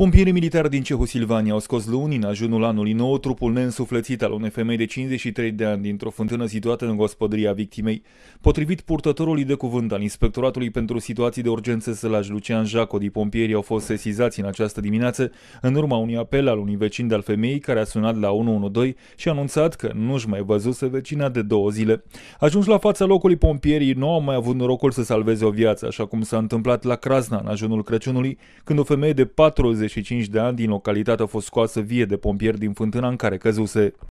Pompierii militari din Cehosilvania au scos luni, în ajunul anului nou, trupul neînsuflețit al unei femei de 53 de ani dintr-o fântână situată în gospodăria victimei. Potrivit purtătorului de cuvânt al Inspectoratului pentru Situații de Urgență Sălaj Lucian Jacodi, pompierii au fost sesizați în această dimineață în urma unui apel al unui vecin de-al femeii care a sunat la 112 și a anunțat că nu-și mai văzuse vecina de două zile. Ajuns la fața locului, pompierii nu au mai avut norocul să salveze o viață, așa cum s-a întâmplat la Crasna în ajunul Crăciunului, când o femeie de 40 45 de ani din localitate a fost scoasă vie de pompieri din fântâna în care căzuse.